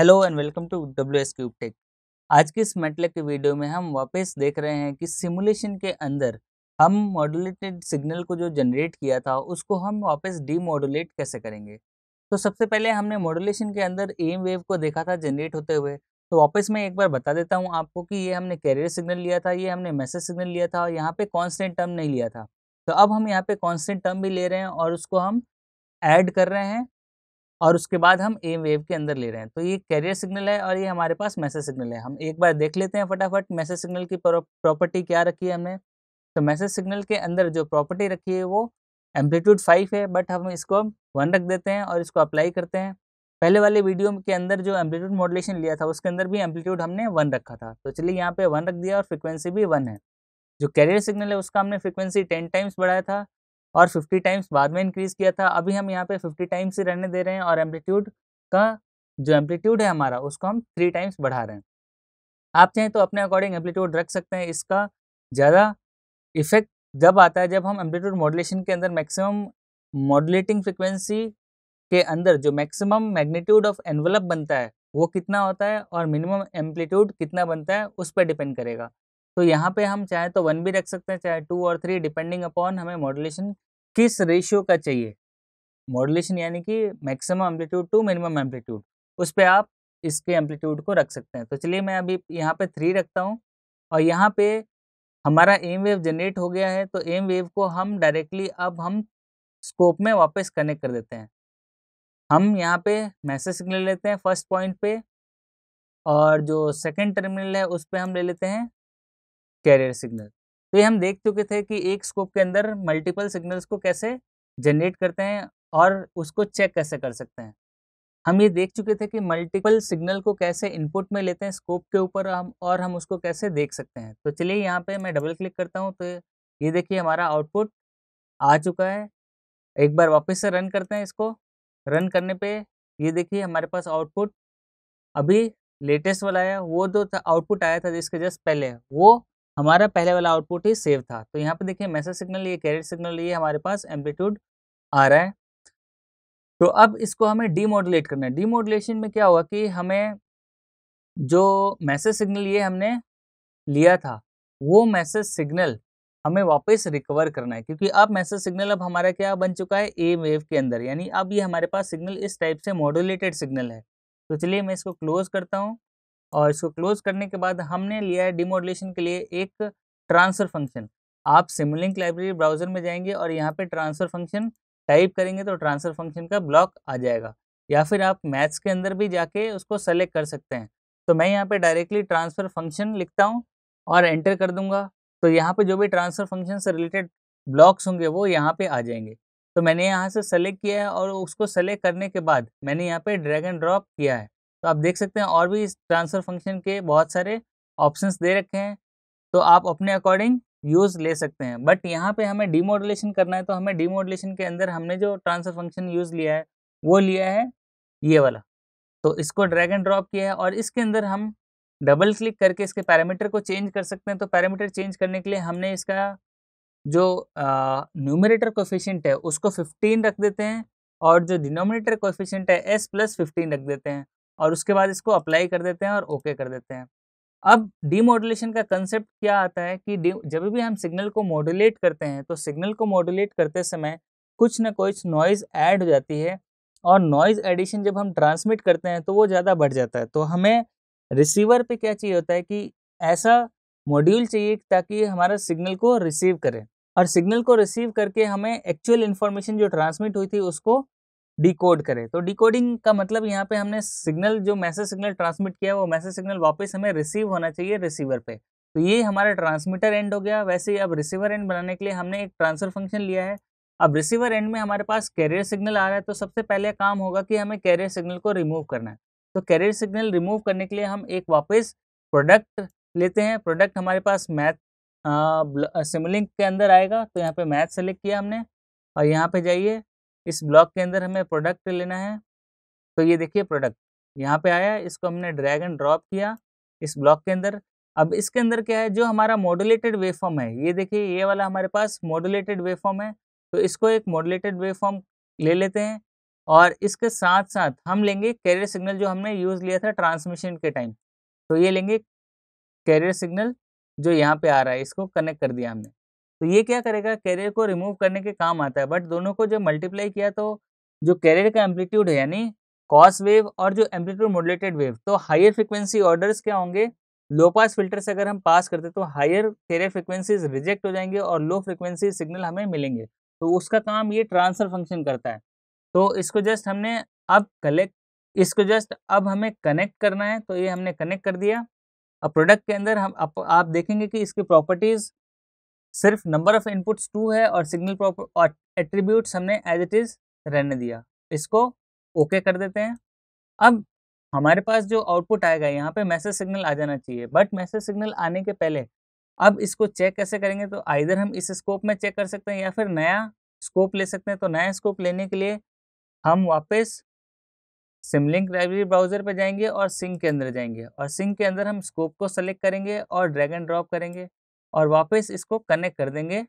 hello and welcome to W S cube tech आज की इस मेटलेक के वीडियो में हम वापस देख रहे हैं कि सिमुलेशन के अंदर हम मॉडुलेटेड सिग्नल को जो जनरेट किया था उसको हम वापस डीमॉडुलेट कैसे करेंगे तो सबसे पहले हमने मॉडुलेशन के अंदर एम वेव को देखा था जनरेट होते हुए तो वापस मैं एक बार बता देता हूँ आपको कि ये हमने कैरियर सिग्नल लिया था ये हमने मैसेज सिग्नल लिया था और यहाँ पर कॉन्स्टेंट टर्म नहीं लिया था तो अब हम यहाँ पर कॉन्स्टेंट टर्म भी ले रहे हैं और उसको हम ऐड कर रहे हैं और उसके बाद हम ए वेव के अंदर ले रहे हैं तो ये कैरियर सिग्नल है और ये हमारे पास मैसेज सिग्नल है हम एक बार देख लेते हैं फटाफट मैसेज सिग्नल की प्रॉपर्टी क्या रखी है हमने तो मैसेज सिग्नल के अंदर जो प्रॉपर्टी रखी है वो एम्पलीट्यूड फाइव है बट हम इसको वन रख देते हैं और इसको अप्लाई करते हैं पहले वाले वीडियो के अंदर जो एम्पलीट्यूड मॉडलेशन लिया था उसके अंदर भी एम्पलीट्यूड हमने वन रखा था तो चलिए यहाँ पे वन रख दिया और फ्रिक्वेंसी भी वन है जो कैरियर सिग्नल है उसका हमने फ्रिक्वेंसी टेन टाइम्स बढ़ाया था और 50 टाइम्स बाद में इंक्रीज़ किया था अभी हम यहाँ पे 50 टाइम्स ही रहने दे रहे हैं और एम्पलीट्यूड का जो एम्पलीट्यूड है हमारा उसको हम थ्री टाइम्स बढ़ा रहे हैं आप चाहें तो अपने अकॉर्डिंग एम्पलीट्यूड रख सकते हैं इसका ज़्यादा इफेक्ट जब आता है जब हम एम्पलीट्यूड मॉडुलेशन के अंदर मैक्सिमम मॉडलेटिंग फ्रिक्वेंसी के अंदर जो मैक्सिमम मैग्नीट्यूड ऑफ एनवलप बनता है वो कितना होता है और मिनिमम एम्पलीट्यूड कितना बनता है उस पर डिपेंड करेगा तो यहाँ पे हम चाहे तो वन भी रख सकते हैं चाहे टू और थ्री डिपेंडिंग अपॉन हमें मॉडुलेशन किस रेशियो का चाहिए मॉडुलेशन यानी कि maximum amplitude to minimum amplitude उस पर आप इसके एम्पलीट्यूड को रख सकते हैं तो चलिए मैं अभी यहाँ पे थ्री रखता हूँ और यहाँ पे हमारा एम वेव जनरेट हो गया है तो एम वेव को हम डायरेक्टली अब हम स्कोप में वापस कनेक्ट कर देते हैं हम यहाँ पे मैसेज सिग्नल लेते हैं फर्स्ट पॉइंट पे और जो सेकंड टर्मिनल है उस पर हम ले लेते हैं कैरियर सिग्नल तो ये हम देख चुके थे कि एक स्कोप के अंदर मल्टीपल सिग्नल्स को कैसे जनरेट करते हैं और उसको चेक कैसे कर सकते हैं हम ये देख चुके थे कि मल्टीपल सिग्नल को कैसे इनपुट में लेते हैं स्कोप के ऊपर हम और हम उसको कैसे देख सकते हैं तो चलिए यहाँ पे मैं डबल क्लिक करता हूँ तो ये देखिए हमारा आउटपुट आ चुका है एक बार वापस से रन करते हैं इसको रन करने पे ये देखिए हमारे पास आउटपुट अभी लेटेस्ट वाला आया वो जो आउटपुट आया था जिसके जस्ट पहले वो हमारा पहले वाला आउटपुट ही सेव था तो यहाँ पे देखिए मैसेज सिग्नल ये कैरेट सिग्नल ये हमारे पास एम्पलीट्यूड आ रहा है तो अब इसको हमें डीमोडुलेट करना है डीमोडुलेशन में क्या हुआ कि हमें जो मैसेज सिग्नल ये हमने लिया था वो मैसेज सिग्नल हमें वापस रिकवर करना है क्योंकि अब मैसेज सिग्नल अब हमारा क्या बन चुका है ए वेव के अंदर यानी अब ये हमारे पास सिग्नल इस टाइप से मॉडुलेटेड सिग्नल है तो चलिए मैं इसको क्लोज करता हूँ और इसको क्लोज करने के बाद हमने लिया है डिमोडलेशन के लिए एक ट्रांसफर फंक्शन आप सिमलिंक लाइब्रेरी ब्राउजर में जाएंगे और यहाँ पे ट्रांसफर फंक्शन टाइप करेंगे तो ट्रांसफर फंक्शन का ब्लॉक आ जाएगा या फिर आप मैथ्स के अंदर भी जाके उसको सेलेक्ट कर सकते हैं तो मैं यहाँ पे डायरेक्टली ट्रांसफर फंक्शन लिखता हूँ और एंटर कर दूंगा तो यहाँ पे जो भी ट्रांसफर फंक्शन से रिलेटेड ब्लॉक्स होंगे वो यहाँ पे आ जाएंगे तो मैंने यहाँ से सेलेक्ट किया है और उसको सेलेक्ट करने के बाद मैंने यहाँ पे ड्रैग एंड ड्रॉप किया है तो आप देख सकते हैं और भी इस ट्रांसफ़र फंक्शन के बहुत सारे ऑप्शंस दे रखे हैं तो आप अपने अकॉर्डिंग यूज़ ले सकते हैं बट यहाँ पे हमें डीमोडुलेशन करना है तो हमें डिमोडलेशन के अंदर हमने जो ट्रांसफ़र फंक्शन यूज़ लिया है वो लिया है ये वाला तो इसको ड्रैग एंड ड्रॉप किया है और इसके अंदर हम डबल क्लिक करके इसके पैरामीटर को चेंज कर सकते हैं तो पैरामीटर चेंज करने के लिए हमने इसका जो न्यूमरेटर कोफिशेंट है उसको 15 रख देते हैं और जो डिनोमिनेटर कोफिशेंट है s प्लस फिफ्टीन रख देते हैं और उसके बाद इसको अप्लाई कर देते हैं और ओके कर देते हैं अब डीमोडुलेशन का कंसेप्ट क्या आता है कि जब भी हम सिग्नल को मॉडुलेट करते हैं तो सिग्नल को मॉडुलेट करते समय कुछ ना कुछ नॉइज़ ऐड हो जाती है और नॉइज़ एडिशन जब हम ट्रांसमिट करते हैं तो वो ज़्यादा बढ़ जाता है तो हमें रिसीवर पे क्या चाहिए होता है कि ऐसा मॉड्यूल चाहिए ताकि हमारा सिग्नल को रिसीव करें और सिग्नल को रिसीव करके हमें एक्चुअल इन्फॉर्मेशन जो ट्रांसमिट हुई थी उसको डिकोड करे तो डिकोडिंग का मतलब यहाँ पे हमने सिग्नल जो मैसेज सिग्नल ट्रांसमिट किया वो मैसेज सिग्नल वापस हमें रिसीव होना चाहिए रिसीवर पे तो ये हमारा ट्रांसमीटर एंड हो गया वैसे ही अब रिसीवर एंड बनाने के लिए हमने एक ट्रांसफर फंक्शन लिया है अब रिसीवर एंड में हमारे पास कैरियर सिग्नल आ रहा है तो सबसे पहले काम होगा कि हमें कैरियर सिग्नल को रिमूव करना है तो कैरियर सिग्नल रिमूव करने के लिए हम एक वापस प्रोडक्ट लेते हैं प्रोडक्ट हमारे पास मैथ सिमलिंक के अंदर आएगा तो यहाँ पे मैथ सेलेक्ट किया हमने और यहाँ पे जाइए इस ब्लॉक के अंदर हमें प्रोडक्ट लेना है तो ये देखिए प्रोडक्ट यहाँ पे आया इसको हमने ड्रैग एंड ड्रॉप किया इस ब्लॉक के अंदर अब इसके अंदर क्या है जो हमारा मॉडुलेटेड वेवफॉर्म है ये देखिए ये वाला हमारे पास मॉडुलेटेड वेवफॉर्म है तो इसको एक मॉडुलेटेड वेवफॉर्म ले लेते हैं और इसके साथ साथ हम लेंगे कैरियर सिग्नल जो हमने यूज़ लिया था ट्रांसमिशन के टाइम तो ये लेंगे कैरियर सिग्नल जो यहाँ पे आ रहा है इसको कनेक्ट कर दिया हमने तो ये क्या करेगा कैरियर को रिमूव करने के काम आता है बट दोनों को जब मल्टीप्लाई किया तो जो कैरियर का एम्पलीट्यूड है यानी कॉस वेव और जो एम्पलीट्यूड मोडलेटेड वेव तो हायर फ्रिक्वेंसी ऑर्डर्स क्या होंगे लो पास फिल्टर से अगर हम पास करते तो हायर कैरियर फ्रिक्वेंसीज रिजेक्ट हो जाएंगे और लो फ्रिक्वेंसी सिग्नल हमें मिलेंगे तो उसका काम ये ट्रांसफर फंक्शन करता है तो इसको जस्ट हमने अब कलेक्ट इसको जस्ट अब हमें कनेक्ट करना है तो ये हमने कनेक्ट कर दिया अब प्रोडक्ट के अंदर हम आप, आप देखेंगे कि इसकी प्रॉपर्टीज़ सिर्फ नंबर ऑफ इनपुट्स टू है और सिग्नल प्रॉपर एट्रीब्यूट्स हमने एज इट इज़ रहने दिया इसको ओके okay कर देते हैं अब हमारे पास जो आउटपुट आएगा यहाँ पे मैसेज सिग्नल आ जाना चाहिए बट मैसेज सिग्नल आने के पहले अब इसको चेक कैसे करेंगे तो आइधर हम इस स्कोप में चेक कर सकते हैं या फिर नया स्कोप ले सकते हैं तो नया स्कोप लेने के लिए हम वापस सिमलिंक लाइब्रेरी ब्राउज़र पर जाएंगे और सिंक के अंदर जाएंगे और सिंक के अंदर हम स्कोप को सेलेक्ट करेंगे और ड्रैग एंड ड्रॉप करेंगे और वापस इसको कनेक्ट कर देंगे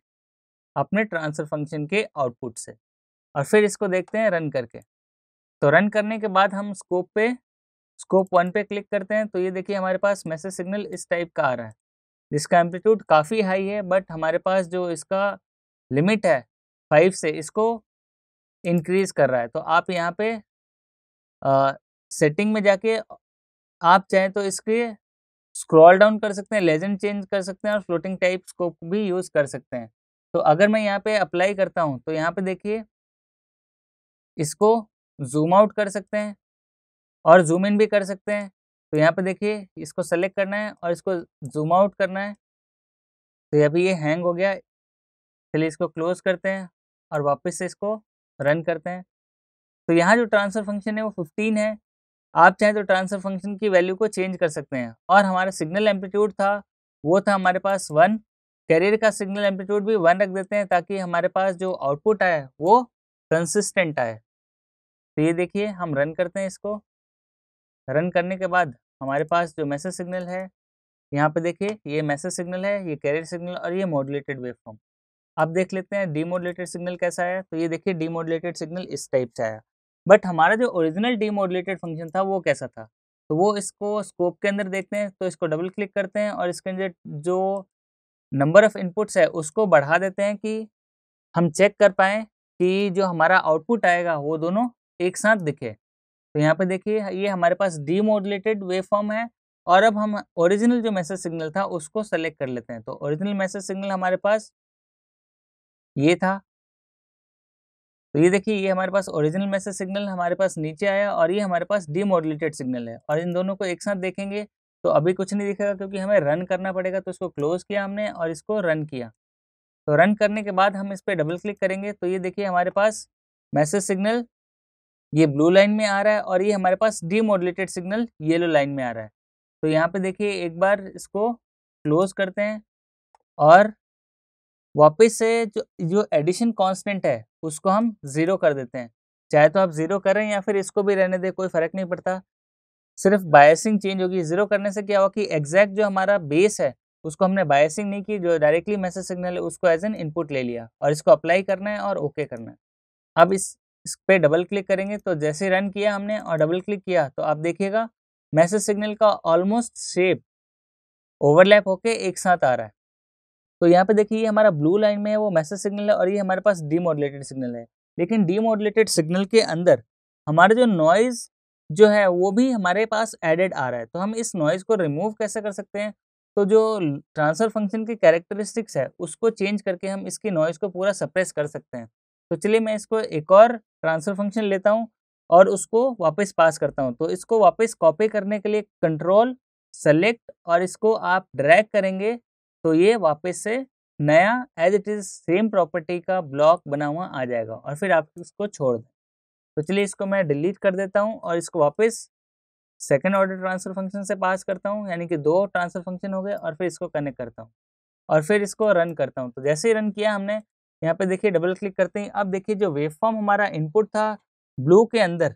अपने ट्रांसफर फंक्शन के आउटपुट से और फिर इसको देखते हैं रन करके तो रन करने के बाद हम स्कोप पे स्कोप वन पे क्लिक करते हैं तो ये देखिए हमारे पास मैसेज सिग्नल इस टाइप का आ रहा है जिसका एम्पलीट्यूड काफ़ी हाई है बट हमारे पास जो इसका लिमिट है फाइव से इसको इंक्रीज़ कर रहा है तो आप यहाँ पे आ, सेटिंग में जाके आप चाहें तो इसके स्क्रॉल डाउन कर सकते हैं लेजेंड चेंज कर सकते हैं और फ्लोटिंग टाइप्स को भी यूज़ कर सकते हैं तो अगर मैं यहाँ पे अप्लाई करता हूँ तो यहाँ पे देखिए इसको जूम आउट कर सकते हैं और जूम इन भी कर सकते हैं तो यहाँ पे देखिए इसको सेलेक्ट करना है और इसको जूम आउट करना है तो अभी ये हैंग हो गया चलिए इसको क्लोज करते हैं और वापस से इसको रन करते हैं तो यहाँ जो ट्रांसफ़र फंक्शन है वो फिफ्टीन है आप चाहें तो ट्रांसफर फंक्शन की वैल्यू को चेंज कर सकते हैं और हमारा सिग्नल एम्पलीट्यूड था वो था हमारे पास वन कैरियर का सिग्नल एम्पलीट्यूड भी वन रख देते हैं ताकि हमारे पास जो आउटपुट आए वो कंसिस्टेंट आए तो ये देखिए हम रन करते हैं इसको रन करने के बाद हमारे पास जो मैसेज सिग्नल है यहाँ पे देखिए ये मैसेज सिग्नल है ये कैरियर सिग्नल और ये मॉडुलेटेड वेवफॉर्म अब देख लेते हैं डीमोडुलेटेड सिग्नल कैसा आया तो ये देखिए डीमोडुलेटेड सिग्नल इस टाइप से आया बट हमारा जो ओरिजिनल डीमोडुलेटेड फंक्शन था वो कैसा था तो वो इसको स्कोप के अंदर देखते हैं तो इसको डबल क्लिक करते हैं और इसके अंदर जो नंबर ऑफ इनपुट्स है उसको बढ़ा देते हैं कि हम चेक कर पाएँ कि जो हमारा आउटपुट आएगा वो दोनों एक साथ दिखे तो यहाँ पे देखिए ये हमारे पास डीमोडुलेटेड वेवफॉर्म है और अब हम ओरिजिनल जो मैसेज सिग्नल था उसको सेलेक्ट कर लेते हैं तो ओरिजिनल मैसेज सिग्नल हमारे पास ये था तो ये देखिए ये हमारे पास ओरिजिनल मैसेज सिग्नल हमारे पास नीचे आया और ये हमारे पास डीमोडुलेटेड सिग्नल है और इन दोनों को एक साथ देखेंगे तो अभी कुछ नहीं दिखेगा क्योंकि हमें रन करना पड़ेगा तो इसको क्लोज किया हमने और इसको रन किया तो रन करने के बाद हम इस पर डबल क्लिक करेंगे तो ये देखिए हमारे पास मैसेज सिग्नल ये ब्लू लाइन में आ रहा है और ये हमारे पास डीमोडुलेटेड सिग्नल येलो लाइन में आ रहा है तो यहाँ पे देखिए एक बार इसको क्लोज करते हैं और वापस से जो जो एडिशन कांस्टेंट है उसको हम ज़ीरो कर देते हैं चाहे तो आप ज़ीरो करें या फिर इसको भी रहने दें कोई फ़र्क नहीं पड़ता सिर्फ बायसिंग चेंज होगी ज़ीरो करने से क्या होगा कि एग्जैक्ट जो हमारा बेस है उसको हमने बायसिंग नहीं की जो डायरेक्टली मैसेज सिग्नल है उसको एज एन इनपुट ले लिया और इसको अप्लाई करना है और ओके करना है अब इस इस पर डबल क्लिक करेंगे तो जैसे रन किया हमने और डबल क्लिक किया तो आप देखिएगा मैसेज सिग्नल का ऑलमोस्ट शेप ओवरलैप होके एक साथ आ रहा है तो यहाँ पे देखिए ये हमारा ब्लू लाइन में है वो मैसेज सिग्नल है और ये हमारे पास डीमोडुलेटेड सिग्नल है लेकिन डीमोडुलेटेड सिग्नल के अंदर हमारे जो नॉइज़ जो है वो भी हमारे पास एडेड आ रहा है तो हम इस नॉइज़ को रिमूव कैसे कर सकते हैं तो जो ट्रांसफर फंक्शन की कैरेक्टरिस्टिक्स है उसको चेंज करके हम इसकी नॉइज़ को पूरा सप्रेस कर सकते हैं तो चलिए मैं इसको एक और ट्रांसफर फंक्शन लेता हूँ और उसको वापस पास करता हूँ तो इसको वापस कॉपी करने के लिए कंट्रोल सेलेक्ट और इसको आप ड्रैग करेंगे तो ये वापस से नया as it is same property का ब्लॉक बना हुआ आ जाएगा और फिर आप इसको छोड़ दें तो चलिए इसको मैं डिलीट कर देता हूँ और इसको वापस सेकेंड ऑर्डर ट्रांसफर फंक्शन से पास करता हूँ यानी कि दो ट्रांसफर फंक्शन हो गए और फिर इसको कनेक्ट करता हूँ और फिर इसको रन करता हूँ तो जैसे ही रन किया हमने यहाँ पे देखिए डबल क्लिक करते हैं अब देखिए जो वेवफॉर्म फॉर्म हमारा इनपुट था ब्लू के अंदर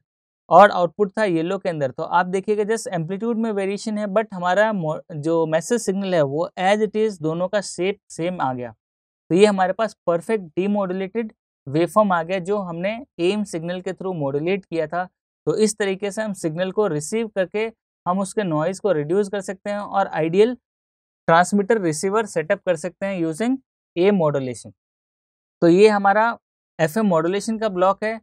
और आउटपुट था येलो के अंदर तो आप देखिएगा जस्ट एम्पलीट्यूड में वेरिएशन है बट हमारा जो मैसेज सिग्नल है वो एज इट इज़ दोनों का शेप सेम आ गया तो ये हमारे पास परफेक्ट डीमोडुलेटेड वेफॉर्म आ गया जो हमने एम सिग्नल के थ्रू मॉडुलेट किया था तो इस तरीके से हम सिग्नल को रिसीव करके हम उसके नॉइज़ को रिड्यूस कर सकते हैं और आइडियल ट्रांसमीटर रिसीवर सेटअप कर सकते हैं यूजिंग ए मॉडुलेशन तो ये हमारा एफ एम का ब्लॉक है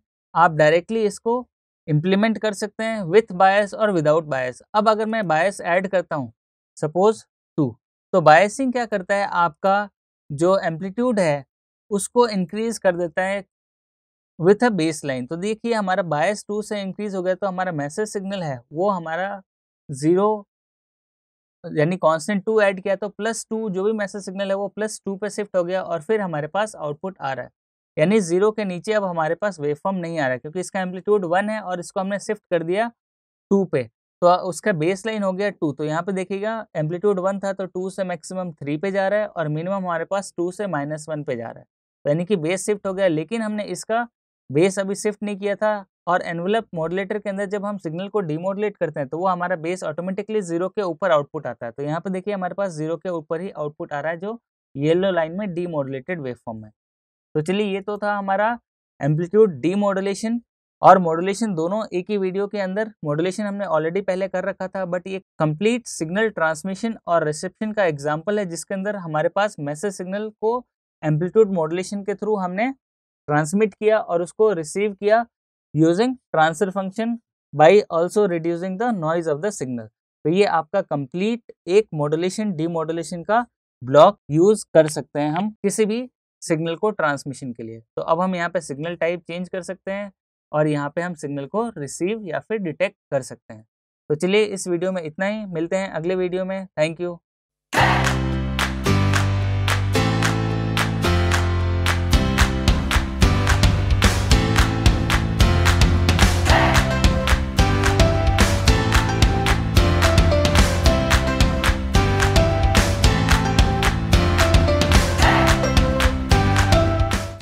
आप डायरेक्टली इसको इम्प्लीमेंट कर सकते हैं विथ बायस और विदाउट बायस अब अगर मैं बायस ऐड करता हूँ सपोज टू तो बायसिंग क्या करता है आपका जो एम्पलीट्यूड है उसको इंक्रीज कर देता है विथ अ बेस लाइन तो देखिए हमारा बायस टू से इंक्रीज हो गया तो हमारा मैसेज सिग्नल है वो हमारा ज़ीरो यानी कांस्टेंट टू ऐड किया तो प्लस टू जो भी मैसेज सिग्नल है वो प्लस टू पे शिफ्ट हो गया और फिर हमारे पास आउटपुट आ रहा है यानी जीरो के नीचे अब हमारे पास वेवफॉर्म नहीं आ रहा क्योंकि इसका एम्पलीट्यूड वन है और इसको हमने शिफ्ट कर दिया टू पे तो उसका बेस लाइन हो गया टू तो यहाँ पे देखिएगा एम्पलीट्यूड वन था तो टू से मैक्सिमम थ्री पे जा रहा है और मिनिमम हमारे पास टू से माइनस वन पे जा रहा है तो यानी कि बेस शिफ्ट हो गया लेकिन हमने इसका बेस अभी शिफ्ट नहीं किया था और एनवलप मॉडलेटर के अंदर जब हम सिग्नल को डीमोडलेट करते हैं तो वो हमारा बेस ऑटोमेटिकली जीरो के ऊपर आउटपुट आता है तो यहाँ पे देखिए हमारे पास जीरो के ऊपर ही आउटपुट आ रहा है जो येलो लाइन में डीमोडलेटेड वेवफॉर्म है तो चलिए ये तो था हमारा एम्पलीट्यूड डी मॉडुलेशन और मॉडुलेशन दोनों एक ही वीडियो के अंदर मॉडुलेशन हमने ऑलरेडी पहले कर रखा था बट ये कंप्लीट सिग्नल ट्रांसमिशन और रिसेप्शन का एग्जाम्पल है जिसके अंदर हमारे पास मैसेज सिग्नल को एम्पलीट्यूड मॉडुलेशन के थ्रू हमने ट्रांसमिट किया और उसको रिसीव किया using transfer function by also reducing the noise of the signal तो ये आपका कंप्लीट एक मॉडुलेशन डी का ब्लॉक यूज कर सकते हैं हम किसी भी सिग्नल को ट्रांसमिशन के लिए तो अब हम यहाँ पे सिग्नल टाइप चेंज कर सकते हैं और यहाँ पे हम सिग्नल को रिसीव या फिर डिटेक्ट कर सकते हैं तो चलिए इस वीडियो में इतना ही मिलते हैं अगले वीडियो में थैंक यू